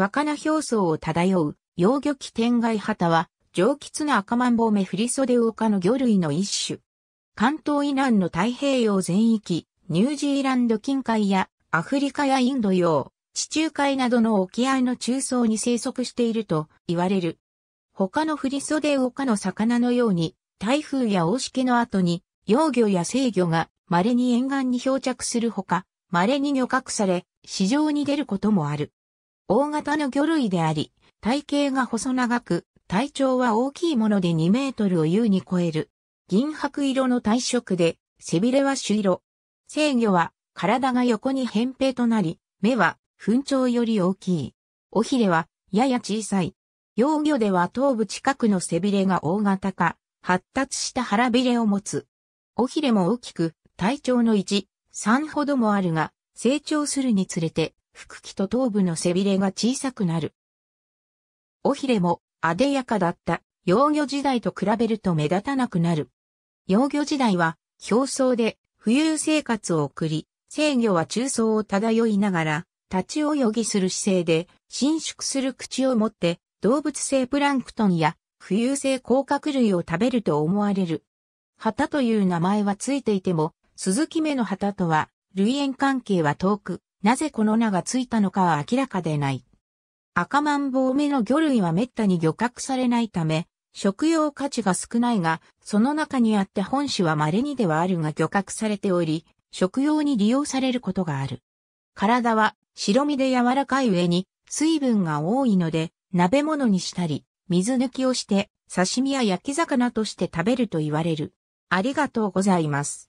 若菜表層を漂う、幼魚器天外旗は、上吉な赤マンボウメフリウオの魚類の一種。関東以南の太平洋全域、ニュージーランド近海や、アフリカやインド洋、地中海などの沖合の中層に生息していると言われる。他の振袖ソウオの魚のように、台風や大しけの後に、幼魚や生魚が稀に沿岸に漂着するほか、稀に漁獲され、市場に出ることもある。大型の魚類であり、体型が細長く、体長は大きいもので2メートルを優に超える。銀白色の体色で、背びれは朱色。制御は、体が横に扁平となり、目は、粉鳥より大きい。尾ひれは、やや小さい。幼魚では頭部近くの背びれが大型化、発達した腹びれを持つ。尾ひれも大きく、体長の1、3ほどもあるが、成長するにつれて、腹器と頭部の背びれが小さくなる。尾ひれも、あでやかだった、幼魚時代と比べると目立たなくなる。幼魚時代は、表層で、浮遊生活を送り、制魚は中層を漂いながら、立ち泳ぎする姿勢で、伸縮する口を持って、動物性プランクトンや、浮遊性甲殻類を食べると思われる。旗という名前はついていても、スズキ目の旗とは、類縁関係は遠く、なぜこの名がついたのかは明らかでない。赤マンボウ目の魚類は滅多に漁獲されないため、食用価値が少ないが、その中にあって本種は稀にではあるが漁獲されており、食用に利用されることがある。体は白身で柔らかい上に水分が多いので、鍋物にしたり、水抜きをして刺身や焼き魚として食べると言われる。ありがとうございます。